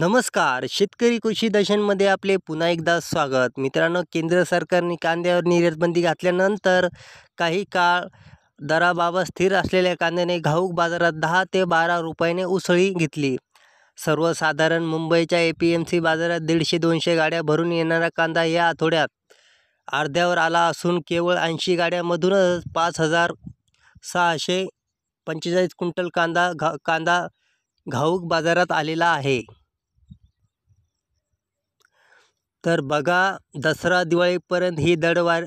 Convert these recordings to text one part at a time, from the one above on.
नमस्कार शेतकरी कृषी दशनमध्ये आपले पुन्हा एकदा स्वागत मित्रांनो केंद्र सरकारने कांद्यावर निर्यातबंदी घातल्यानंतर काही काळ दराबाबत स्थिर असलेल्या कांद्याने घाऊक बाजारात दहा ते बारा रुपयाने उसळी घेतली सर्वसाधारण मुंबईच्या ए पी एम सी बाजारात दीडशे दोनशे गाड्या भरून येणारा कांदा या आठवड्यात अर्ध्यावर आला असून केवळ ऐंशी गाड्यामधूनच पाच हजार सहाशे पंचेचाळीस क्विंटल कांदा घा कांदा घाऊक बाजारात आलेला आहे तर बघा दसरा दिवाळीपर्यंत ही दरवाढ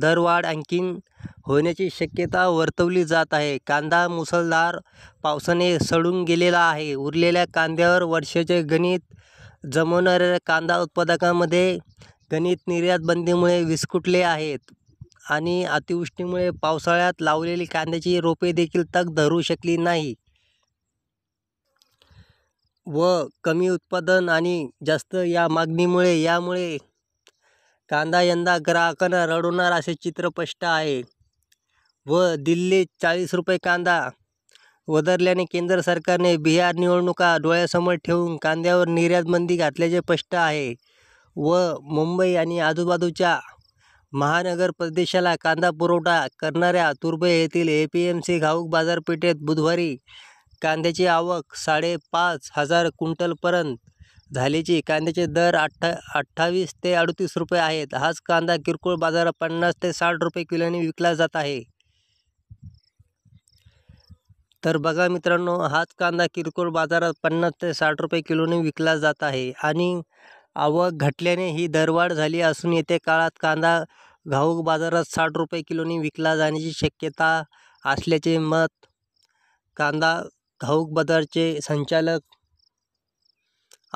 दरवाढ आणखीन होण्याची शक्यता वर्तवली जात आहे कांदा मुसळधार पावसाने सडून गेलेला आहे उरलेल्या कांद्यावर वर्षाचे गणित जमवणाऱ्या कांदा उत्पादकामध्ये गणित निर्यात बंदीमुळे विस्कुटले आहेत आणि अतिवृष्टीमुळे पावसाळ्यात लावलेली कांद्याची रोपे देखील तग धरू शकली नाही व कमी उत्पादन आणि जास्त या मागणीमुळे यामुळे कांदा यंदा ग्राहकांना रडवणार असे चित्र स्पष्ट आहे व दिल्लीत चाळीस रुपये कांदा वदरल्याने केंद्र सरकारने बिहार निवडणुका डोळ्यासमोर ठेवून कांद्यावर निर्यातबंदी घातल्याचे स्पष्ट आहे व मुंबई आणि आजूबाजूच्या महानगर प्रदेशाला कांदा पुरवठा करणाऱ्या तुर्भे येथील ए पी एम सी घाऊक बाजारपेठेत बुधवारी कांद्याची आवक साडेपाच हजार क्विंटलपर्यंत झाल्याची कांद्याचे दर अठ्ठा अठ्ठावीस ते अडतीस रुपये आहेत हाच कांदा किरकोळ बाजारात पन्नास ते साठ रुपये किलोने विकला जात आहे तर बघा मित्रांनो हाच कांदा किरकोळ बाजारात पन्नास ते साठ रुपये किलोने विकला जात आहे आणि आवक घटल्याने ही दरवाढ झाली असून येत्या काळात कांदा घाऊक बाजारात साठ रुपये किलोने विकला जाण्याची शक्यता असल्याचे मत कांदा घाऊक बाजारचे संचालक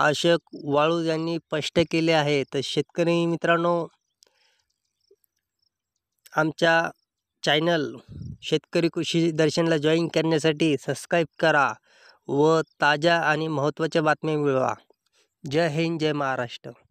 अशोक वाळू यांनी स्पष्ट केले आहे तर शेतकरी मित्रांनो आमच्या चॅनल शेतकरी कृषी दर्शनला जॉईन करण्यासाठी सबस्क्राईब करा व ताज्या आणि महत्त्वाच्या बातम्या मिळवा जय हिंद जय महाराष्ट्र